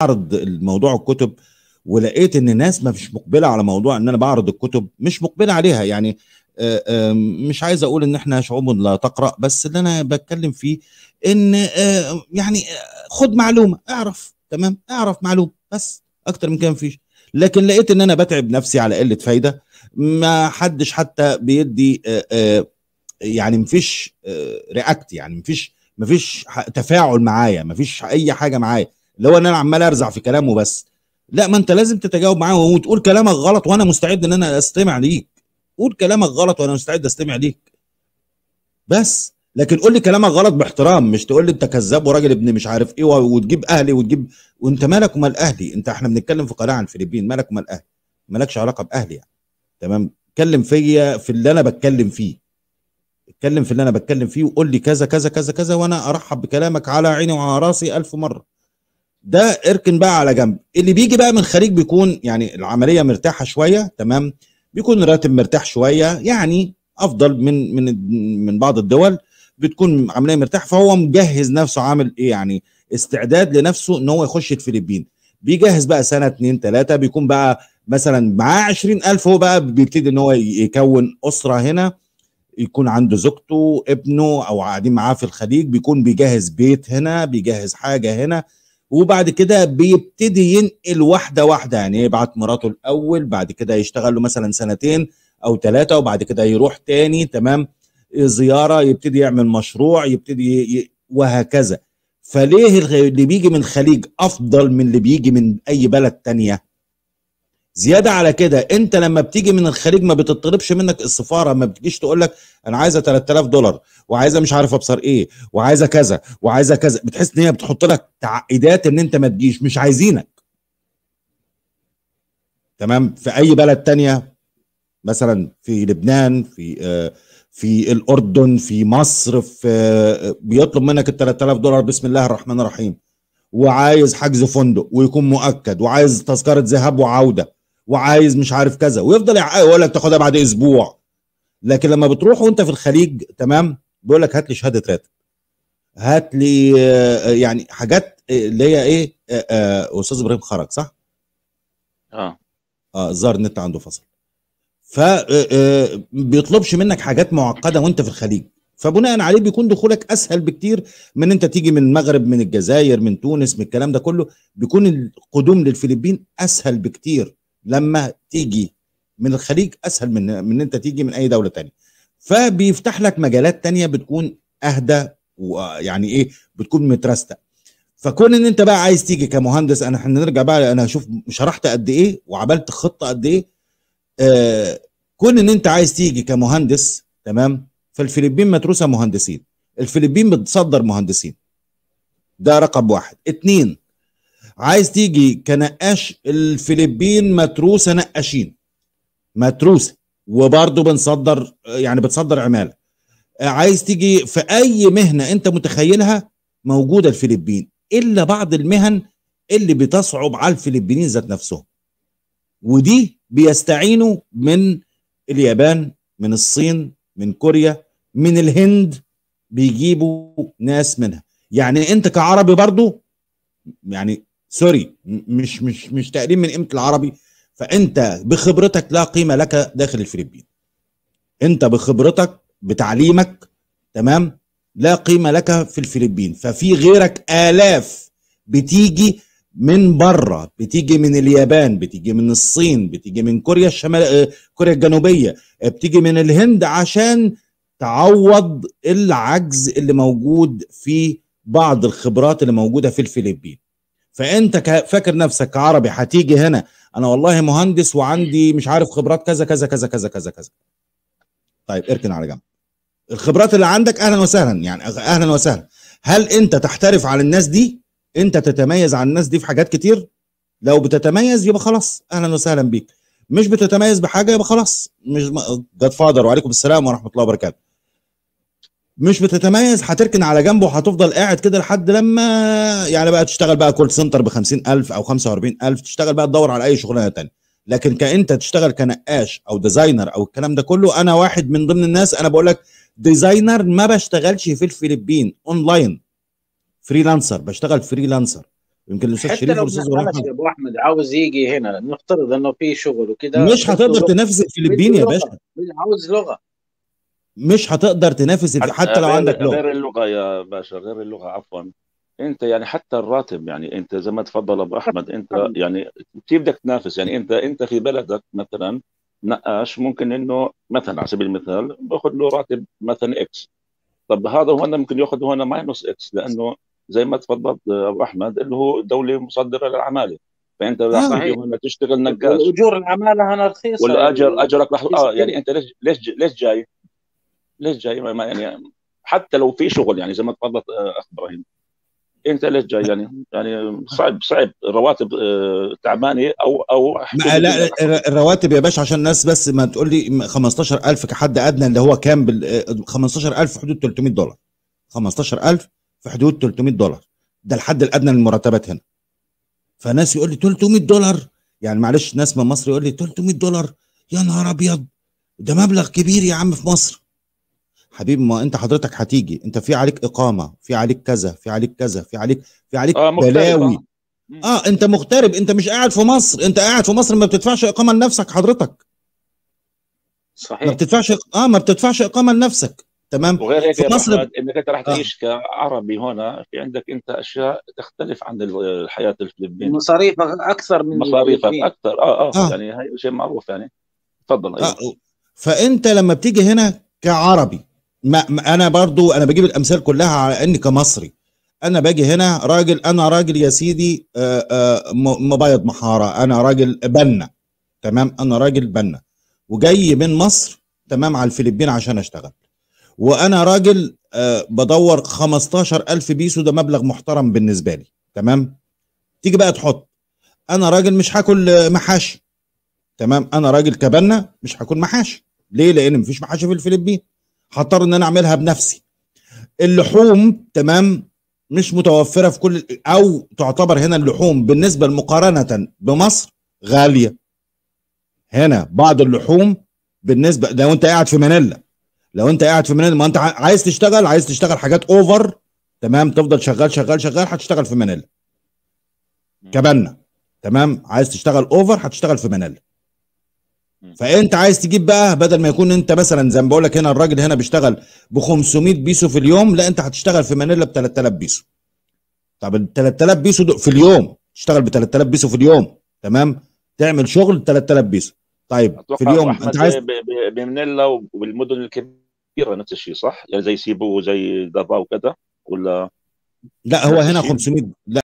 بعرض الموضوع الكتب ولقيت ان ناس ما فيش مقبله على موضوع ان انا بعرض الكتب مش مقبله عليها يعني آه، آه، مش عايز اقول ان احنا شعوب لا تقرا بس اللي انا بتكلم فيه ان آه، يعني خد معلومه اعرف تمام اعرف معلومه بس اكتر من كده فيش لكن لقيت ان انا بتعب نفسي على قله فايده ما حدش حتى بيدي يعني مفيش رياكت يعني مفيش مفيش تفاعل معايا مفيش اي حاجه معايا اللي هو ان انا عمال ارزع في كلامه بس لا ما انت لازم تتجاوب معاه وتقول كلامك غلط وانا مستعد ان انا استمع ليك قول كلامك غلط وانا مستعد استمع ليك بس لكن قول لي كلامك غلط باحترام مش تقول لي انت كذاب وراجل ابن مش عارف ايه وتجيب اهلي وتجيب وانت مالك ومال اهلي انت احنا بنتكلم في قناه عن الفلبين مالك ومال اهلي مالكش علاقه باهلي يعني تمام اتكلم فيا في اللي انا بتكلم فيه اتكلم في اللي انا بتكلم فيه وقول لي كذا كذا كذا كذا وانا ارحب بكلامك على عيني وعلى راسي الف مره ده اركن بقى على جنب اللي بيجي بقى من خارج بيكون يعني العمليه مرتاحه شويه تمام بيكون الراتب مرتاح شويه يعني افضل من من من بعض الدول بتكون عمليه مرتاحه فهو مجهز نفسه عامل ايه يعني استعداد لنفسه ان هو يخش الفلبين بيجهز بقى سنه اتنين تلاته بيكون بقى مثلا معاه 20000 هو بقى بيبتدي ان هو يكون اسره هنا يكون عنده زوجته ابنه او قاعدين معاه في الخليج بيكون بيجهز بيت هنا بيجهز حاجه هنا وبعد كده بيبتدي ينقل واحده واحده يعني يبعت مراته الاول بعد كده يشتغل له مثلا سنتين او ثلاثه وبعد كده يروح تاني تمام زياره يبتدي يعمل مشروع يبتدي ي... وهكذا فليه اللي بيجي من الخليج افضل من اللي بيجي من اي بلد تانية زياده على كده انت لما بتيجي من الخارج ما بتطلبش منك السفاره ما بتجيش تقول لك انا عايزه 3000 دولار وعايزه مش عارف ابصر ايه وعايزه كذا وعايزه كذا بتحس ان هي بتحط لك تعقيدات ان انت ما تجيش مش عايزينك تمام في اي بلد تانية مثلا في لبنان في آه، في الاردن في مصر في آه، بيطلب منك ال 3000 دولار بسم الله الرحمن الرحيم وعايز حجز فندق ويكون مؤكد وعايز تذكره ذهاب وعوده وعايز مش عارف كذا ويفضل يقول لك تاخدها بعد اسبوع لكن لما بتروح وانت في الخليج تمام بيقول لك هات لي شهاده راتب هات لي آه، يعني حاجات آه، اللي هي ايه آه، استاذ ابراهيم خرج صح؟ اه اه الظاهر النت عنده فصل ف بيطلبش منك حاجات معقده وانت في الخليج فبناء عليه بيكون دخولك اسهل بكتير من انت تيجي من المغرب من الجزائر من تونس من الكلام ده كله بيكون القدوم للفلبين اسهل بكتير لما تيجي من الخليج اسهل من من انت تيجي من اي دوله تانية فبيفتح لك مجالات تانية بتكون اهدى ويعني ايه بتكون مترسته فكون ان انت بقى عايز تيجي كمهندس انا هنرجع بقى انا هشوف شرحت قد ايه وعملت خطه قد ايه آه كون ان انت عايز تيجي كمهندس تمام فالفلبين متروسه مهندسين الفلبين بتصدر مهندسين ده رقم واحد اتنين عايز تيجي كنقاش الفلبين متروسه نقاشين متروسه وبرضه بنصدر يعني بتصدر عماله عايز تيجي في اي مهنه انت متخيلها موجوده الفلبين الا بعض المهن اللي بتصعب على الفلبينيين ذات نفسهم ودي بيستعينوا من اليابان من الصين من كوريا من الهند بيجيبوا ناس منها يعني انت كعربي برضو يعني سوري مش مش مش تقريب من قيمه العربي فانت بخبرتك لا قيمه لك داخل الفلبين انت بخبرتك بتعليمك تمام لا قيمه لك في الفلبين ففي غيرك الاف بتيجي من بره بتيجي من اليابان بتيجي من الصين بتيجي من كوريا الشمال آه، كوريا الجنوبيه آه، بتيجي من الهند عشان تعوض العجز اللي موجود في بعض الخبرات اللي موجوده في الفلبين فانت فاكر نفسك كعربي هتيجي هنا انا والله مهندس وعندي مش عارف خبرات كذا كذا كذا كذا كذا كذا طيب اركن على جنب الخبرات اللي عندك اهلا وسهلا يعني اهلا وسهلا هل انت تحترف على الناس دي انت تتميز عن الناس دي في حاجات كتير لو بتتميز يبقى خلاص اهلا وسهلا بيك مش بتتميز بحاجه يبقى خلاص مش جاد فاضل وعليكم السلام ورحمه الله وبركاته مش بتتميز هتركن على جنبه وهتفضل قاعد كده لحد لما يعني بقى تشتغل بقى كول سنتر ب 50000 او 45000 تشتغل بقى تدور على اي شغلانه ثانيه لكن كانت تشتغل كنقاش او ديزاينر او الكلام ده كله انا واحد من ضمن الناس انا بقول لك ديزاينر ما بشتغلش في الفلبين اونلاين فريلانسر بشتغل فريلانسر يمكن الاستاذ شريف والاستاذ يا ابو احمد عاوز يجي هنا نفترض انه في شغل وكده مش هتقدر تنافس الفلبين يا باشا عاوز لغه مش هتقدر تنافس حتى, حتى لو عندك لغه غير اللغه يا باشا غير اللغه عفوا انت يعني حتى الراتب يعني انت زي ما تفضل ابو احمد انت يعني كيف بدك تنافس يعني انت انت في بلدك مثلا نقاش ممكن انه مثلا على سبيل المثال باخذ له راتب مثلا اكس طب هذا هون ممكن ياخذ هون ماينس اكس لانه زي ما تفضلت ابو احمد اللي هو دوله مصدره للعماله فانت راح آه. تيجي هون تشتغل نقاش اجور العماله هنا رخيصه والاجر اجرك رح اه يعني انت ليش ليش ليش جاي؟ ليش جاي ما يعني حتى لو في شغل يعني زي ما تفضلت آه، اخ ابراهيم انت ليش جاي يعني يعني صعب صعب الرواتب آه، تعبانه او او ما لا الرواتب يا باشا عشان الناس بس ما تقول لي 15000 كحد ادنى اللي هو كام 15000 آه، في حدود 300 دولار 15000 في حدود 300 دولار ده الحد الادنى للمرتبات هنا فناس يقول لي 300 دولار يعني معلش ناس من مصر يقول لي 300 دولار يا نهار ابيض ده مبلغ كبير يا عم في مصر حبيبي ما انت حضرتك هتيجي انت في عليك اقامه في عليك كذا في عليك كذا في عليك في عليك آه بلاوي آه. اه انت مغترب انت مش قاعد في مصر انت قاعد في مصر ما بتدفعش اقامه لنفسك حضرتك صحيح ما بتدفعش اه ما بتدفعش اقامه لنفسك تمام وغير هيك في مصر انك انت راح آه. تعيش آه. كعربي هنا في عندك انت اشياء تختلف عن الحياه الفلبينيه مصاريفك اكثر من مصاريفك اكثر آه, اه اه يعني هي شيء معروف يعني تفضل أيوه. آه. فانت لما بتيجي هنا كعربي ما, ما انا برضو انا بجيب الامثال كلها على اني كمصري انا باجي هنا راجل انا راجل يا سيدي آه، آه، مبيض محاره انا راجل بنا تمام انا راجل بنا وجاي من مصر تمام على الفلبين عشان اشتغل وانا راجل آه، بدور 15000 بيسو ده مبلغ محترم بالنسبه لي تمام تيجي بقى تحط انا راجل مش هاكل محاشي تمام انا راجل كبنا مش هاكل محاشي ليه لان مفيش محاشي في الفلبين هضطر ان انا اعملها بنفسي اللحوم تمام مش متوفره في كل او تعتبر هنا اللحوم بالنسبه مقارنه بمصر غاليه هنا بعض اللحوم بالنسبه لو انت قاعد في مانيلا لو انت قاعد في مانيلا ما انت عايز تشتغل عايز تشتغل حاجات اوفر تمام تفضل شغال شغال شغال هتشتغل في مانيلا كبنا تمام عايز تشتغل اوفر هتشتغل في مانيلا فانت عايز تجيب بقى بدل ما يكون انت مثلا زي ما بقول لك هنا الراجل هنا بيشتغل ب 500 بيسو في اليوم لا انت هتشتغل في مانيلا ب 3000 بيسو طب ال 3000 بيسو في اليوم تشتغل ب 3000 بيسو في اليوم تمام تعمل شغل 3000 بيسو طيب في اليوم انت عايز بمانيلا والمدن الكبيره نفس الشيء صح؟ يعني زي سيبو وزي دافا وكذا ولا لا هو هنا 500 لا